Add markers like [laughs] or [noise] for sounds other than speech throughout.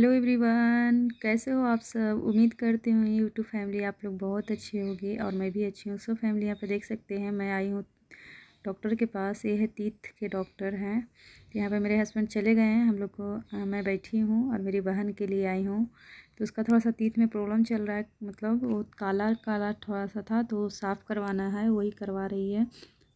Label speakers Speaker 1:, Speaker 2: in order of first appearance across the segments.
Speaker 1: Hello everyone कैसे हो आप सब उम्मीद करती हूँ यूट्यूब फैमिली आप लोग बहुत अच्छे होगी और मैं भी अच्छी हूँ सो फैमिली यहाँ पे देख सकते हैं मैं आई हूँ डॉक्टर के पास ये है तीत के डॉक्टर हैं यहाँ पे मेरे हस्बैंड चले गए हैं हम लोग को मैं बैठी हूँ और मेरी बहन के लिए आई हूँ तो उसका थोड़ा सा तीत में प्रॉब्लम चल रहा है मतलब वो काला काला थोड़ा सा था तो साफ़ करवाना है वही करवा रही है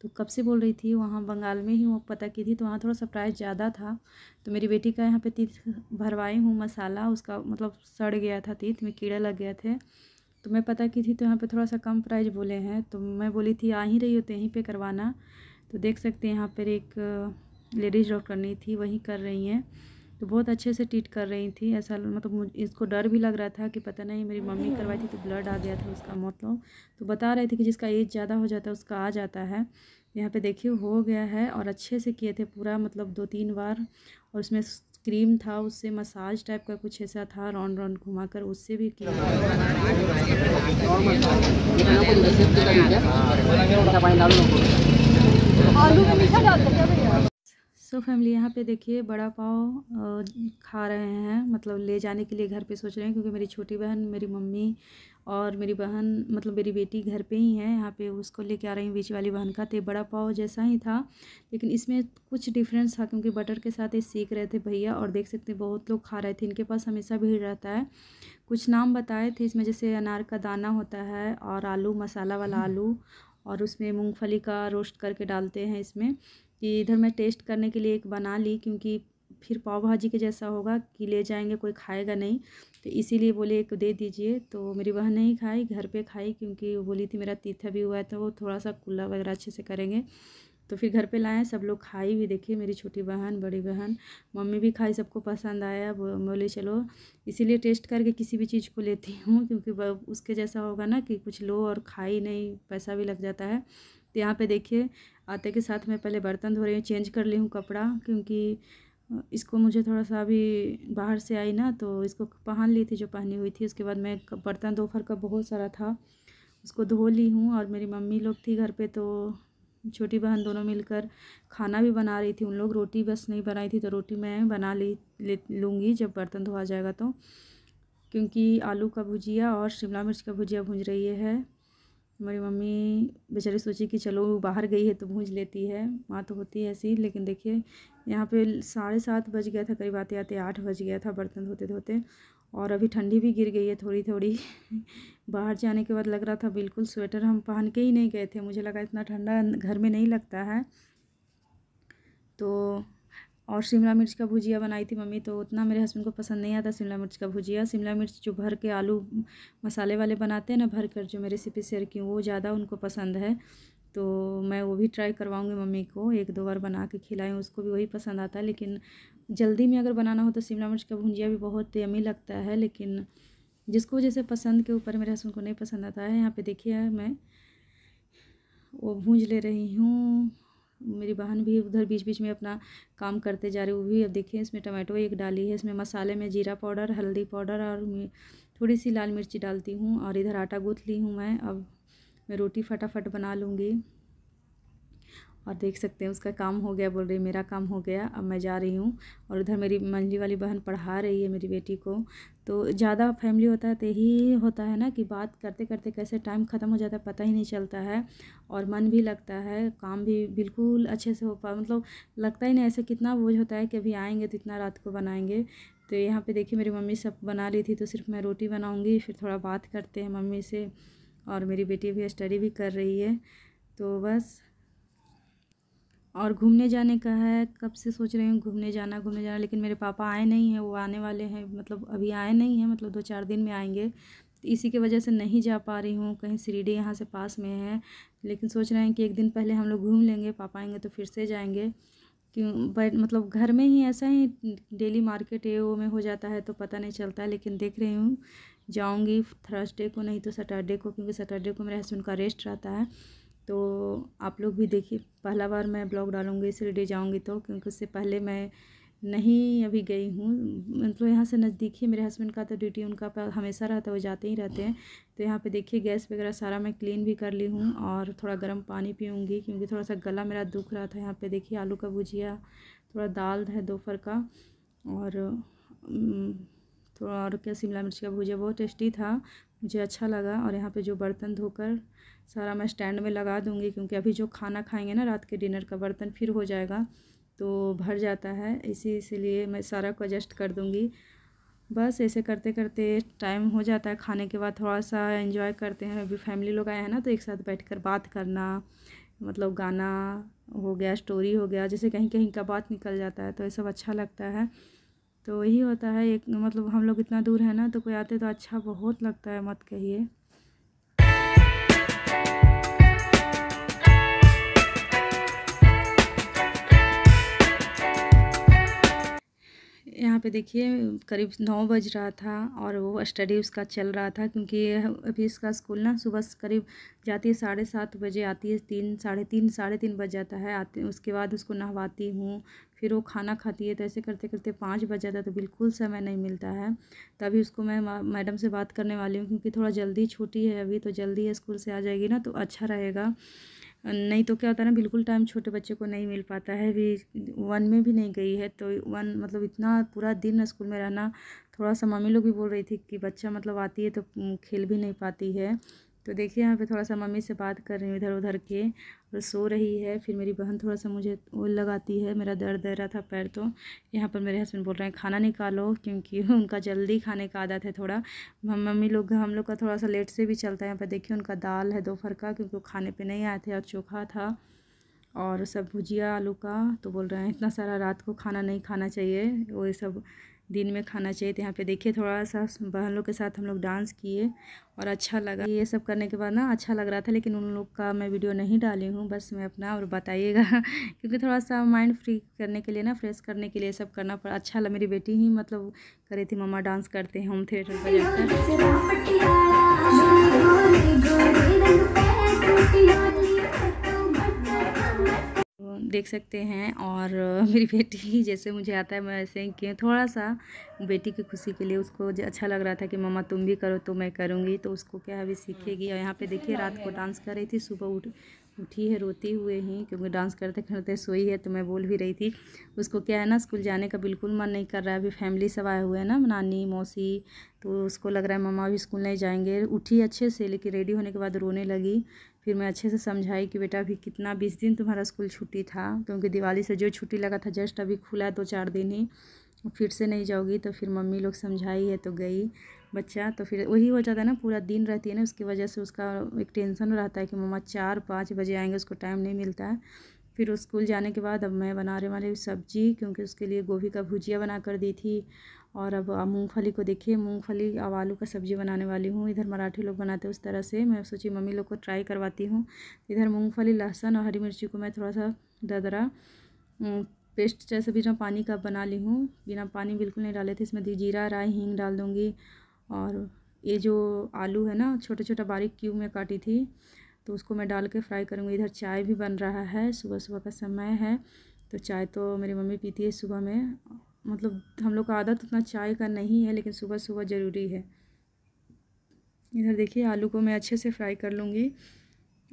Speaker 1: तो कब से बोल रही थी वहाँ बंगाल में ही वो पता की थी तो वहाँ थोड़ा सा ज़्यादा था तो मेरी बेटी का यहाँ पे तीत भरवाई हूँ मसाला उसका मतलब सड़ गया था तीत में कीड़े लग गए थे तो मैं पता की थी तो यहाँ पे थोड़ा सा कम प्राइस बोले हैं तो मैं बोली थी आ ही रही हो तो यहीं पर करवाना तो देख सकते हैं यहाँ पर एक लेडीज़ नहीं थी वहीं कर रही हैं तो बहुत अच्छे से ट्रीट कर रही थी ऐसा मतलब इसको डर भी लग रहा था कि पता नहीं मेरी मम्मी करवाई थी तो ब्लड आ गया था उसका मतलब तो बता रहे थे कि जिसका एज ज़्यादा हो जाता है उसका आ जाता है यहाँ पे देखिए हो गया है और अच्छे से किए थे पूरा मतलब दो तीन बार और उसमें क्रीम था उससे मसाज टाइप का कुछ ऐसा था राउंड राउंड घुमा कर उससे भी किया सो तो फैमिली यहाँ पे देखिए बड़ा पाव खा रहे हैं मतलब ले जाने के लिए घर पे सोच रहे हैं क्योंकि मेरी छोटी बहन मेरी मम्मी और मेरी बहन मतलब मेरी बेटी घर पे ही है यहाँ पे उसको लेके आ रही हूँ बीच वाली बहन का तो बड़ा पाव जैसा ही था लेकिन इसमें कुछ डिफरेंस था क्योंकि बटर के साथ ये सीख रहे थे भैया और देख सकते हैं बहुत लोग खा रहे थे इनके पास हमेशा भीड़ रहता है कुछ नाम बताए थे इसमें जैसे अनार का दाना होता है और आलू मसाला वाला हम्म। आलू और उसमें मूंगफली का रोस्ट करके डालते हैं इसमें कि इधर मैं टेस्ट करने के लिए एक बना ली क्योंकि फिर पाव भाजी के जैसा होगा कि ले जाएंगे कोई खाएगा नहीं तो इसीलिए बोले एक दे दीजिए तो मेरी बहन नहीं खाई घर पे खाई क्योंकि वो बोली थी मेरा तीथा भी हुआ है तो वो थोड़ा सा कुल्ला वगैरह अच्छे से करेंगे तो फिर घर पे लाए सब लोग खाई भी देखिए मेरी छोटी बहन बड़ी बहन मम्मी भी खाई सबको पसंद आया बोले चलो इसीलिए टेस्ट करके किसी भी चीज़ को लेती हूँ क्योंकि उसके जैसा होगा ना कि कुछ लो और खाई नहीं पैसा भी लग जाता है तो यहाँ पे देखिए आते के साथ मैं पहले बर्तन धो रही हूँ चेंज कर ली हूँ कपड़ा क्योंकि इसको मुझे थोड़ा सा अभी बाहर से आई ना तो इसको पहन ली थी जो पहनी हुई थी उसके बाद मैं बर्तन दोपहर का बहुत सारा था उसको धो ली हूँ और मेरी मम्मी लोग थी घर पे तो छोटी बहन दोनों मिलकर खाना भी बना रही थी उन लोग रोटी बस नहीं बनाई थी तो रोटी मैं बना ली ले लूँगी जब बर्तन धोआ जाएगा तो क्योंकि आलू का भुजिया और शिमला मिर्च का भुजिया भूंज रही है मेरी मम्मी बेचारी सोची कि चलो बाहर गई है तो भूंज लेती है माँ तो होती है ऐसी लेकिन देखिए यहाँ पे साढ़े सात बज गया था करीब आते आते आठ बज गया था बर्तन धोते धोते और अभी ठंडी भी गिर गई है थोड़ी थोड़ी [laughs] बाहर जाने के बाद लग रहा था बिल्कुल स्वेटर हम पहन के ही नहीं गए थे मुझे लगा इतना ठंडा घर में नहीं लगता है तो और शिमला मिर्च का भुजिया बनाई थी मम्मी तो उतना मेरे हस्बैंड को पसंद नहीं आता शिमला मिर्च का भुजिया शिमला मिर्च जो भर के आलू मसाले वाले बनाते हैं ना भर कर जो मैं रेसिपी शेयर की वो ज़्यादा उनको पसंद है तो मैं वो भी ट्राई करवाऊँगी मम्मी को एक दो बार बना के खिलाएँ उसको भी वही पसंद आता है लेकिन जल्दी में अगर बनाना हो तो शिमला मिर्च का भुंजिया भी बहुत यमी लगता है लेकिन जिसको जैसे पसंद के ऊपर मेरे हसबैंड को नहीं पसंद आता है यहाँ पे देखिए मैं वो भूंज ले रही हूँ मेरी बहन भी उधर बीच बीच में अपना काम करते जा रही वो भी अब देखिए इसमें टमाटो एक डाली है इसमें मसाले में जीरा पाउडर हल्दी पाउडर और थोड़ी सी लाल मिर्ची डालती हूँ और इधर आटा गूँथ ली हूँ मैं अब मैं रोटी फटाफट बना लूँगी और देख सकते हैं उसका काम हो गया बोल रही मेरा काम हो गया अब मैं जा रही हूँ और उधर मेरी मंझली वाली बहन पढ़ा रही है मेरी बेटी को तो ज़्यादा फैमिली होता है तो यही होता है ना कि बात करते करते कैसे टाइम ख़त्म हो जाता है पता ही नहीं चलता है और मन भी लगता है काम भी बिल्कुल अच्छे से हो पा मतलब लगता ही नहीं ऐसे कितना बोझ होता है कि अभी आएँगे तो इतना रात को बनाएँगे तो यहाँ पर देखिए मेरी मम्मी सब बना ली थी तो सिर्फ मैं रोटी बनाऊँगी फिर थोड़ा बात करते हैं मम्मी से और मेरी बेटी भी स्टडी भी कर रही है तो बस और घूमने जाने का है कब से सोच रही हूँ घूमने जाना घूमने जाना लेकिन मेरे पापा आए नहीं हैं वो आने वाले हैं मतलब अभी आए नहीं हैं मतलब दो चार दिन में आएंगे तो इसी की वजह से नहीं जा पा रही हूँ कहीं सीढ़ी यहाँ से पास में है लेकिन सोच रहे हैं कि एक दिन पहले हम लोग घूम लेंगे पापा आएंगे तो फिर से जाएंगे क्यों बट मतलब घर में ही ऐसा ही डेली मार्केट ए में हो जाता है तो पता नहीं चलता है लेकिन देख रही हूँ जाऊँगी थर्सडे को नहीं तो सैटरडे को क्योंकि सैटरडे को मेरे हस्बैंड का रेस्ट रहता है तो आप लोग भी देखिए पहला बार मैं ब्लॉग डालूँगी इसलिए जाऊँगी तो क्योंकि उससे पहले मैं नहीं अभी गई हूँ मतलब यहाँ से नज़दीक ही मेरे हस्बैंड का तो ड्यूटी उनका हमेशा रहता है वो जाते ही रहते हैं तो यहाँ पे देखिए गैस वगैरह सारा मैं क्लीन भी कर ली हूँ और थोड़ा गर्म पानी पीऊँगी क्योंकि थोड़ा सा गला मेरा दुख रहा था यहाँ पे देखिए आलू का भुजिया थोड़ा दाल है दोपहर का और थोड़ा और क्या शिमला मिर्च का भुजिया बहुत टेस्टी था मुझे अच्छा लगा और यहाँ पे जो बर्तन धोकर सारा मैं स्टैंड में लगा दूँगी क्योंकि अभी जो खाना खाएंगे ना रात के डिनर का बर्तन फिर हो जाएगा तो भर जाता है इसी इसलिए मैं सारा को एडजस्ट कर दूँगी बस ऐसे करते करते टाइम हो जाता है खाने के बाद थोड़ा सा एंजॉय करते हैं अभी फैमिली लोग आए हैं ना तो एक साथ बैठ कर बात करना मतलब गाना हो गया स्टोरी हो गया जैसे कहीं कहीं का बात निकल जाता है तो ये सब अच्छा लगता है तो यही होता है एक मतलब हम लोग इतना दूर है ना तो कोई आते तो अच्छा बहुत लगता है मत कहिए यहाँ पे देखिए करीब नौ बज रहा था और वो स्टडी उसका चल रहा था क्योंकि अभी इसका स्कूल ना सुबह करीब जाती है साढ़े सात बजे आती है तीन साढ़े तीन साढ़े तीन बज जाता है आते उसके बाद उसको नहवाती हूँ फिर वो खाना खाती है तो ऐसे करते करते पाँच बज जाता है तो बिल्कुल समय नहीं मिलता है तभी उसको मैं मैडम से बात करने वाली हूँ क्योंकि थोड़ा जल्दी छुट्टी है अभी तो जल्दी स्कूल से आ जाएगी ना तो अच्छा रहेगा नहीं तो क्या होता है ना बिल्कुल टाइम छोटे बच्चे को नहीं मिल पाता है अभी वन में भी नहीं गई है तो वन मतलब इतना पूरा दिन स्कूल में रहना थोड़ा सा मम्मी लोग भी बोल रही थी कि बच्चा मतलब आती है तो खेल भी नहीं पाती है तो देखिए यहाँ पे थोड़ा सा मम्मी से बात कर रही हूँ इधर उधर के और सो रही है फिर मेरी बहन थोड़ा सा मुझे ओल लगाती है मेरा दर्द दे रहा था पैर तो यहाँ पर मेरे हस्बैंड बोल रहे हैं खाना निकालो क्योंकि [laughs] उनका जल्दी खाने का आदत है थोड़ा मम्मी लोग हम लोग का थोड़ा सा लेट से भी चलता है यहाँ पर देखिए उनका दाल है दोपहर का क्योंकि वो खाने पर नहीं आए थे और चोखा था और सब भुजिया आलू का तो बोल रहे हैं इतना सारा रात को खाना नहीं खाना चाहिए वो ये सब दिन में खाना चाहिए तो यहाँ पे देखिए थोड़ा सा बहन लोग के साथ हम लोग डांस किए और अच्छा लगा ये सब करने के बाद ना अच्छा लग रहा था लेकिन उन लोग का मैं वीडियो नहीं डाली हूँ बस मैं अपना और बताइएगा [laughs] क्योंकि थोड़ा सा माइंड फ्री करने के लिए ना फ्रेश करने के लिए सब करना पड़ा अच्छा लगा मेरी बेटी ही मतलब करे थी मम्मा डांस करते हैं होम थिएटर पर जाकर देख सकते हैं और [laughs] मेरी बेटी जैसे मुझे आता है मैं ऐसे ही किए थोड़ा सा बेटी की खुशी के लिए उसको अच्छा लग रहा था कि मम्मा तुम भी करो तो मैं करूँगी तो उसको क्या अभी सीखेगी और यहाँ पे देखिए रात को डांस कर रही थी सुबह उठ उठी है रोते हुए ही क्योंकि डांस करते करते सोई है तो मैं बोल भी रही थी उसको क्या है ना स्कूल जाने का बिल्कुल मन नहीं कर रहा है अभी फैमिली सब आए हुए हैं ना नानी मौसी तो उसको लग रहा है मम्मा अभी स्कूल नहीं जाएंगे उठी अच्छे से लेकिन रेडी होने के बाद रोने लगी फिर मैं अच्छे से समझाई कि बेटा अभी कितना बीस दिन तुम्हारा स्कूल छुट्टी था क्योंकि दिवाली से जो छुट्टी लगा था जस्ट अभी खुला है दो चार दिन ही फिर से नहीं जाओगी तो फिर मम्मी लोग समझाई है तो गई बच्चा तो फिर वही हो जाता है ना पूरा दिन रहती है ना उसकी वजह से उसका एक टेंशन रहता है कि मम्मा चार पाँच बजे आएंगे उसको टाइम नहीं मिलता है फिर वो स्कूल जाने के बाद अब मैं बना रही हमारी सब्ज़ी क्योंकि उसके लिए गोभी का भुजिया बना कर दी थी और अब मूंगफली को देखिए मूंगफली अब आलू का सब्ज़ी बनाने वाली हूँ इधर मराठी लोग बनाते हैं उस तरह से मैं सोची मम्मी लोग को ट्राई करवाती हूँ इधर मूँगफली लहसुन और हरी मिर्ची को मैं थोड़ा सा ददरा पेस्ट जैसे बिना पानी का बना ली हूँ बिना पानी बिल्कुल नहीं डाले थे इसमें जीरा राय हींग डाल दूँगी और ये जो आलू है ना छोटा छोटा बारीक क्यूब में काटी थी तो उसको मैं डाल के फ्राई करूँगी इधर चाय भी बन रहा है सुबह सुबह का समय है तो चाय तो मेरी मम्मी पीती है सुबह में मतलब हम लोग का आदत उतना चाय का नहीं है लेकिन सुबह सुबह ज़रूरी है इधर देखिए आलू को मैं अच्छे से फ्राई कर लूँगी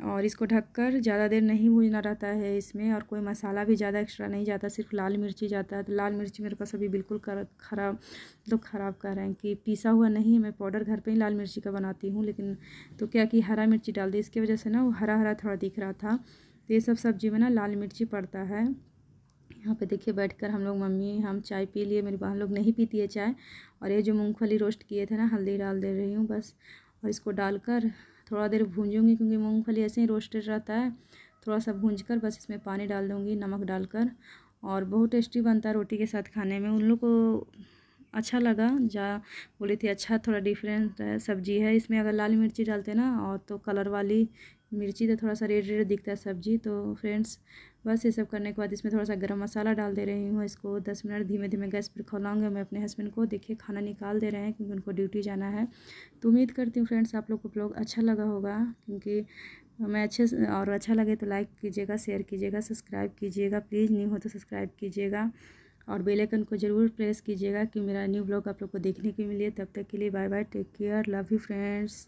Speaker 1: और इसको ढककर ज़्यादा देर नहीं भूजना रहता है इसमें और कोई मसाला भी ज़्यादा एक्स्ट्रा नहीं जाता सिर्फ लाल मिर्ची जाता है तो लाल मिर्ची मेरे पास अभी बिल्कुल ख़राब मतलब तो ख़राब कर रहे हैं कि पीसा हुआ नहीं है मैं पाउडर घर पे ही लाल मिर्ची का बनाती हूँ लेकिन तो क्या कि हरा मिर्ची डाल दी इसकी वजह से ना वो हरा हरा थोड़ा दिख रहा था तो ये सब सब्ज़ी में ना लाल मिर्ची पड़ता है यहाँ पे देखिए बैठकर हम लोग मम्मी हम चाय पी लिए मेरी बहन लोग नहीं पीती है चाय और ये जो मूंगफली रोस्ट किए थे ना हल्दी डाल दे रही हूँ बस और इसको डालकर थोड़ा देर भूंजूंगी क्योंकि मूँगफली ऐसे ही रोस्टेड रहता है थोड़ा सा भूंज कर बस इसमें पानी डाल दूँगी नमक डालकर और बहुत टेस्टी बनता है रोटी के साथ खाने में उन लोग को अच्छा लगा जा बोली थी अच्छा थोड़ा डिफरेंट है सब्जी है इसमें अगर लाल मिर्ची डालते ना और तो कलर वाली मिर्ची तो थोड़ा सा रेड रेड दिखता है सब्जी तो फ्रेंड्स बस ये सब करने के बाद इसमें थोड़ा सा गरम मसाला डाल दे रही हूँ इसको दस मिनट धीमे धीमे गैस पर खोलाऊंगी मैं अपने हस्बैंड को देखिए खाना निकाल दे रहे हैं क्योंकि उनको ड्यूटी जाना है तो उम्मीद करती हूँ फ्रेंड्स आप लोग को ब्लॉग अच्छा लगा होगा क्योंकि मैं अच्छे और अच्छा लगे तो लाइक कीजिएगा शेयर कीजिएगा सब्सक्राइब कीजिएगा प्लीज़ न्यू हो तो सब्सक्राइब कीजिएगा और बेल आइकन को ज़रूर प्रेस कीजिएगा कि मेरा न्यू ब्लॉग आप लोग को देखने को मिले तब तक के लिए bye bye take care love you friends